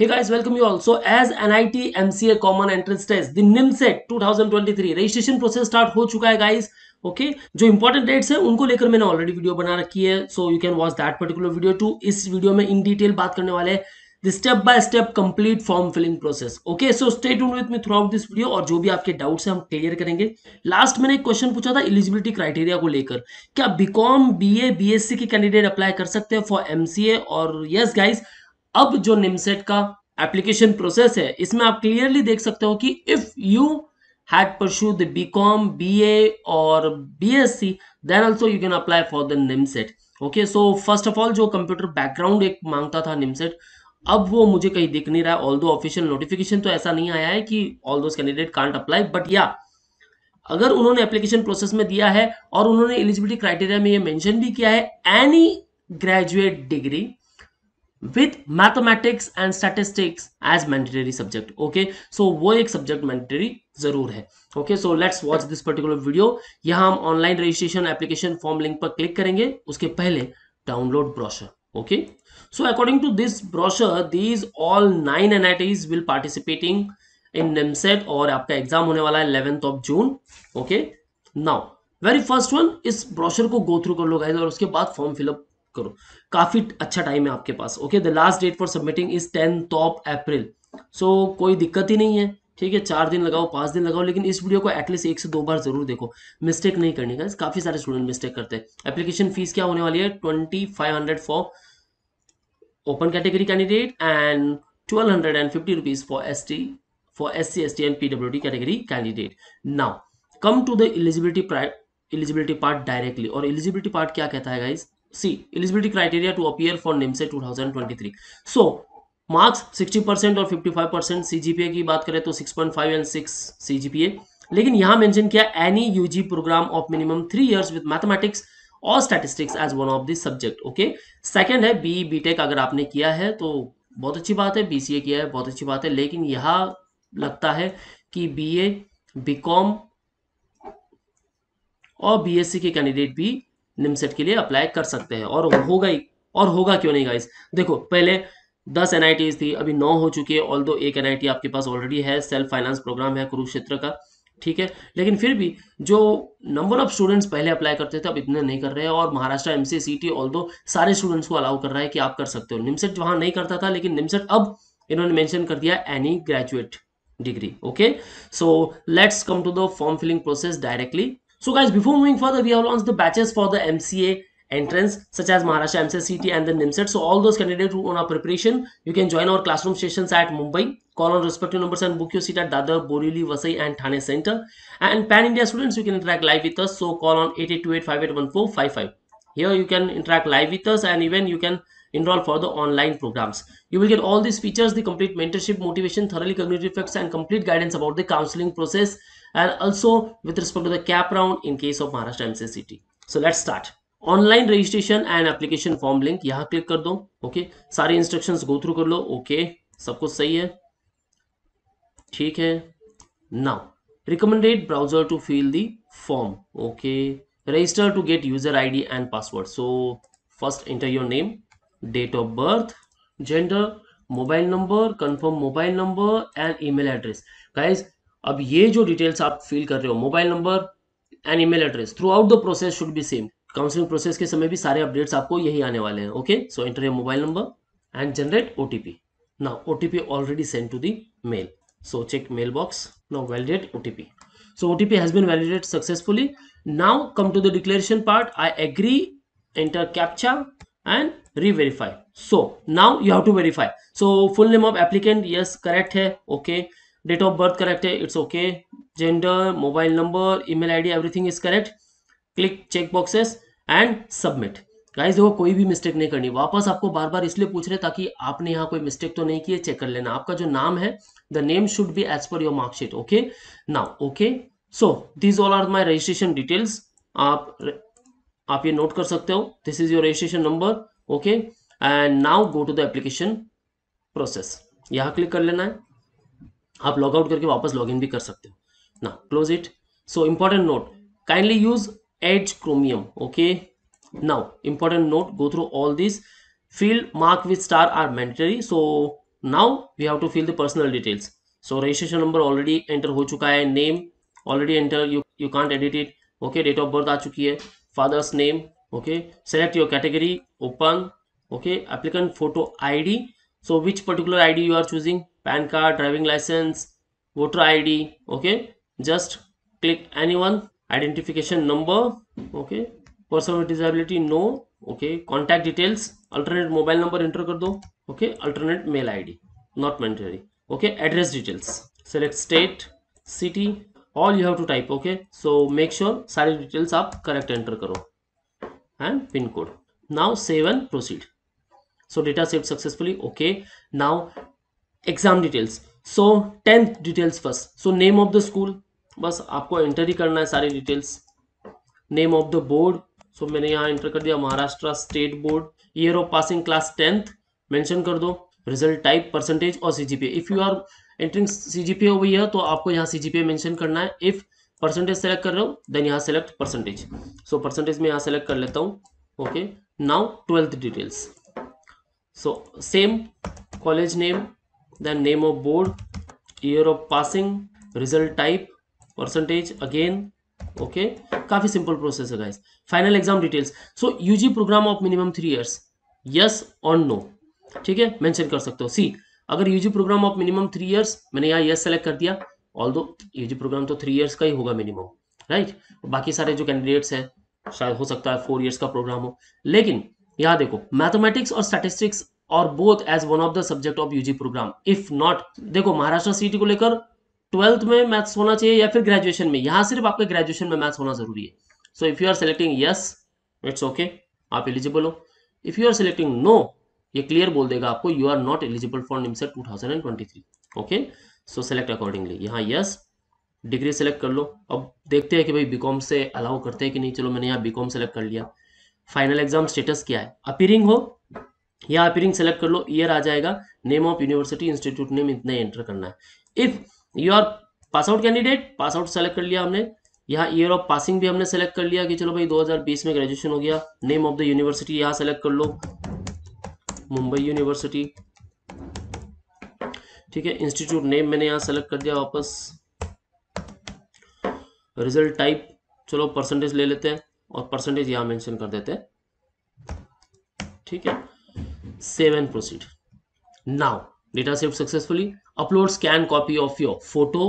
Hey guys, welcome you also as NIT MCA Common Entrance Test, the NIMSET 2023 registration process start हो चुका है guys okay okay? जो important dates है उनको लेकर मैंने ऑलरेडी वीडियो बना रखी है so you can watch that particular video to इस वीडियो में इन डिटेल बात करने वाले the step by step complete form filling process okay so stay tuned with me throughout this video और जो भी आपके डाउट्स हैं हम क्लियर करेंगे लास्ट मैंने एक क्वेश्चन पूछा था एलिजिबिलिटी क्राइटेरिया को लेकर क्या बीकॉम बीए बीएससी के कैंडिडेट अप्लाई कर सकते हैं फॉर एमसीए और यस yes, गाइस अब जो निमसेट का एप्लीकेशन प्रोसेस है इसमें आप क्लियरली देख सकते हो कि if you had BCom BA और BSc then also you can apply for the NIMCET okay so first of all जो कंप्यूटर बैकग्राउंड एक मांगता था निमसेट अब वो मुझे कहीं दिख नहीं रहा है ऑल दो ऑफिशियल नोटिफिकेशन तो ऐसा नहीं आया है कि ऑल दो कैंडिडेट कांट अप्लाई बट या अगर उन्होंने एप्लीकेशन प्रोसेस में दिया है और उन्होंने एलिजिबिलिटी क्राइटेरिया में ये मेंशन भी किया है any graduate degree with mathematics and statistics as mandatory subject okay so वो एक subject mandatory जरूर है okay so let's watch this particular video यहाँ हम online registration application form link पर click करेंगे उसके पहले download brochure okay so according to this brochure these all nine NITs will participating in NIMSET और आपका exam होने वाला है 11th of June okay now very first one इस ब्रोशर को गो थ्रू कर लो गाइस और उसके बाद फॉर्म फिलअप करो काफ़ी अच्छा टाइम है आपके पास okay the last date for submitting is tenth of April so कोई दिक्कत ही नहीं है ठीक है चार दिन लगाओ पांच दिन लगाओ लेकिन इस वीडियो को एटलीस्ट एक से दो बार जरूर देखो मिस्टेक नहीं करनी का काफ़ी सारे स्टूडेंट मिस्टेक करते हैं एप्लीकेशन फीस क्या होने वाली है twenty for open category candidate and twelve hundred and fifty rupees for S T S SC, ST and PWD category candidate. Now, come to the eligibility eligibility part directly और eligibility part क्या कहता है guys see criteria to to for for NIMSE 2023 so marks 60% और fifty CGPA की बात करें तो six and 6 CGPA लेकिन यहां मेंशन किया any UG program of minimum three years with mathematics और statistics as one of this subject okay second है बी बीटेक e, अगर आपने किया है तो बहुत अच्छी बात है बीसीए किया है बहुत अच्छी बात है लेकिन यहां लगता है कि बीए बीकॉम और बीएससी के कैंडिडेट भी निमसेट के लिए अप्लाई कर सकते हैं और होगा ही और होगा क्यों नहीं गाइस देखो पहले दस एन थी अभी नौ हो चुकी है ऑल दो एक एन आपके पास ऑलरेडी है सेल्फ फाइनेंस प्रोग्राम है कुरुक्षेत्र का ठीक है लेकिन फिर भी जो नंबर ऑफ स्टूडेंट्स पहले अप्लाई करते थे अब इतने नहीं कर रहे हैं और महाराष्ट्र एम सी ऑल दो सारे स्टूडेंट्स को अलाउ कर रहा है कि आप कर सकते हो निमसेट वहां नहीं करता था लेकिन निमसेट अब इन्होंने मेंशन कर दिया any graduate degree okay so let's come to the form filling process directly So guys, before moving further, we have launched the batches for the MCA entrance such as Maharashtra MCA CT and the NIMSET. So all those candidates who want our preparation, you can join our classroom sessions at Mumbai. Call on respective numbers and book your seat at Dadar, Borivali, Vasai and Thane Center. And Pan India students, you can interact live with us. So call on 8828581455. Here you can interact live with us and even you can enroll for the online programs. You will get all these features, the complete mentorship, motivation, thoroughly cognitive effects and complete guidance about the counseling process and also with respect to the cap round in case of Maharashtra MCCT. So let's start. Online registration and application form link यहाँ click कर दो okay okay? सारी instructions go through कर लो okay okay? सब कुछ सही है ठीक है now recommended browser to fill the form okay register to get user ID and password so first enter your name date of birth gender mobile number confirm mobile number and email address guys अब ये जो details आप fill कर रहे हो mobile number and email address throughout the process should be same counselling process के समय भी सारे अपडेट्स आपको यही आने वाले हैं okay so enter your mobile number and generate OTP now OTP already send to the mail so check mail box now validate OTP so OTP has been validate successfully now come to the declaration part I agree enter captcha and reverify so now you have to verify so full name of applicant yes correct है okay okay. Date of birth correct है it's okay gender mobile number email id everything is correct click check boxes and submit guys देखो कोई भी mistake नहीं करनी वापस आपको बार बार इसलिए पूछ रहे ताकि आपने यहाँ कोई मिस्टेक तो नहीं किए चेक कर लेना आपका जो नाम है the name should be as per your marksheet okay now okay so this all are my registration details आप आप ये नोट कर सकते हो this is your registration number okay and now go to the application process यहाँ click कर लेना है आप लॉग आउट करके वापस लॉग इन भी कर सकते हो ना close it so important note kindly use as Chromium okay now important note go through all this field mark with star are mandatory so now we have to fill the personal details so registration number already enter हो चुका है name already enter you you can't edit it okay date of birth आ चुकी है father's name okay select your category open okay applicant photo I D so which particular I D you are choosing pan card driving license voter id okay just click anyone identification number okay person with disability no okay contact details alternate mobile number enter कर दो okay alternate mail id not mandatory okay address details select state city all you have to type okay so make sure सारे details आप correct enter करो and pin code now save and proceed so data saved successfully okay now exam details so tenth details first so name of the school बस आपको enter ही करना है सारी details name of the board so मैंने यहाँ enter कर दिया Maharashtra state board year of passing class tenth mention कर दो रिजल्ट टाइप परसेंटेज और CGPA if you are entering CGPA हुई है तो आपको यहाँ सीजीपीए मेंशन करना है इफ परसेंटेज सेलेक्ट कर रहे हो देन यहाँ सेलेक्ट परसेंटेज सो परसेंटेज में यहाँ सेलेक्ट कर लेता हूँ okay now twelfth details so same college name then name of board year of passing result type percentage again okay काफी simple process है guys final exam details so UG program of minimum three years yes or no ठीक है mention कर सकते हो see अगर UG program of minimum three years मैंने यहाँ yes select कर दिया although UG program तो थ्री years का ही होगा minimum right बाकी सारे जो candidates है शायद हो सकता है फोर ईयर्स का प्रोग्राम हो लेकिन यहाँ देखो मैथमेटिक्स और स्टैटिस्टिक्स और both as one of the subject of UG program if not देखो महाराष्ट्र सीटी को लेकर ट्वेल्थ में मैथ्स होना चाहिए या फिर ग्रेजुएशन में यहां सिर्फ आपके ग्रेजुएशन में मैथ्स होना जरूरी है so if you are selecting yes it's okay आप एलिजिबल हो if you are selecting no ये क्लियर बोल देगा आपको you are not eligible for twenty three okay so select accordingly यहाँ यस डिग्री सेलेक्ट कर लो अब देखते हैं कि भाई बीकॉम से अलाउ करते हैं कि नहीं चलो मैंने यहाँ बीकॉम सेलेक्ट कर लिया फाइनल एग्जाम स्टेटस क्या है अपीयरिंग हो यहाँ अपीयरिंग सेलेक्ट कर लो ईयर आ जाएगा name of university institute name इतना एंटर करना है if you are pass out candidate pass out select कर लिया हमने यहाँ ईयर ऑफ पासिंग भी हमने सेलेक्ट कर लिया कि चलो भाई 2020 में ग्रेजुएशन हो गया नेम ऑफ द यूनिवर्सिटी यहाँ सेलेक्ट कर लो मुंबई यूनिवर्सिटी ठीक है इंस्टीट्यूट नेम मैंने यहाँ सेलेक्ट कर दिया वापस रिजल्ट टाइप चलो परसेंटेज ले लेते हैं और परसेंटेज यहाँ मेंशन कर देते हैं ठीक है save and proceed now data saved successfully upload scan copy of your photo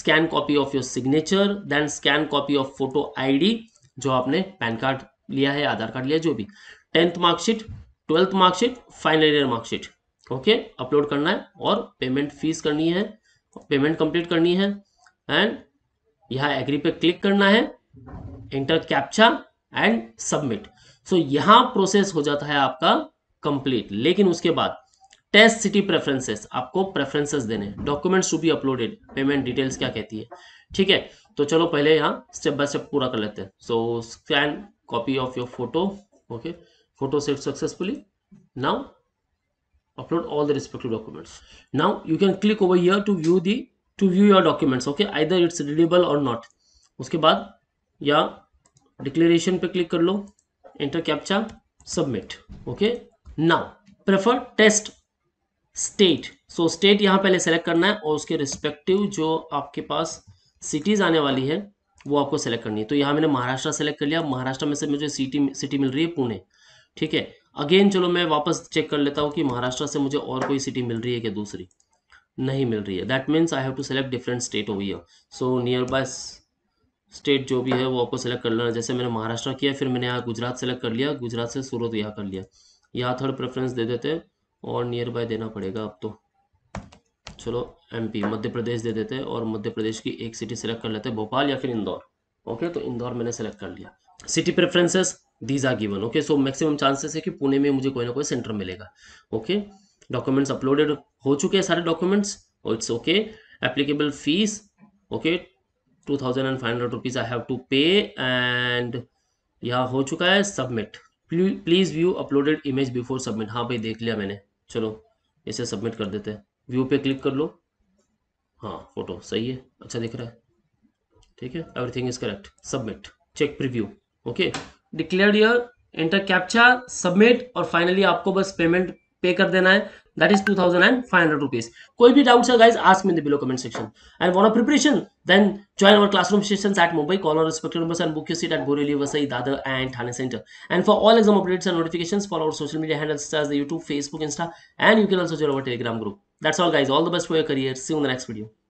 scan copy of your signature then scan copy of photo id जो आपने पैन कार्ड लिया है आधार कार्ड लिया जो भी tenth marksheet twelfth marksheet final year marksheet okay upload करना है और पेमेंट फीस करनी है पेमेंट कंप्लीट करनी है एंड यहाँ एग्री पे क्लिक करना है enter captcha and submit so यहाँ प्रोसेस हो जाता है आपका कंप्लीट लेकिन उसके बाद टेस्ट सिटी प्रेफरेंसेस आपको प्रेफरेंसेस देने documents to be uploaded payment details क्या कहती है ठीक है तो चलो पहले यहाँ स्टेप बाय स्टेप पूरा कर लेते हैं so scan copy of your photo okay photo save successfully now upload all the respective documents now you can click over here to view the to view your documents okay either it's readable और not उसके बाद या declaration पे click कर लो enter captcha submit okay now prefer test state so state यहां पहले select करना है और उसके रिस्पेक्टिव जो आपके पास सिटीज आने वाली है वो आपको सेलेक्ट करनी है तो यहां मैंने महाराष्ट्र सेलेक्ट कर लिया महाराष्ट्र में से मुझे सिटी सिटी मिल रही है पुणे ठीक है अगेन चलो मैं वापस चेक कर लेता हूं कि महाराष्ट्र से मुझे और कोई सिटी मिल रही है क्या दूसरी नहीं मिल रही है that means I have to select different state over है सो नियर बाय स्टेट जो भी है वो आपको सेलेक्ट कर लेना जैसे मैंने महाराष्ट्र किया फिर मैंने यहाँ गुजरात सेलेक्ट कर लिया गुजरात से सूरत यहाँ कर लिया या थर्ड प्रेफरेंस दे देते और नियर बाय देना पड़ेगा अब तो चलो एमपी मध्य प्रदेश दे देते और मध्य प्रदेश की एक सिटी सेलेक्ट कर लेते भोपाल या फिर इंदौर ओके तो इंदौर मैंने सेलेक्ट कर लिया city preferences these are given okay so maximum chances है कि पुणे में मुझे कोई ना कोई सेंटर मिलेगा ओके डॉक्यूमेंट्स अपलोडेड हो चुके हैं सारे डॉक्यूमेंट्स और it's okay applicable fees okay two thousand and five hundred rupees I have to pay and यह हो चुका है submit please view uploaded image before submit हाँ भाई देख लिया मैंने चलो इसे सबमिट कर देते हैं व्यू पे क्लिक कर लो हाँ फोटो सही है अच्छा दिख रहा है ठीक है everything is correct submit check preview okay declare your enter captcha submit और फाइनली आपको बस पेमेंट पे कर देना है that is two thousand and five hundred rupees कोई भी doubt guys below comment section and one of preparation then join our classroom session at Mumbai caller respect number and book seat at Borivali Vasai Dadar and Thane centre and for all exam updates and notification for our social media handles as YouTube Facebook Insta and you can also जो our Telegram group that's all guys all the best for your career see in the next video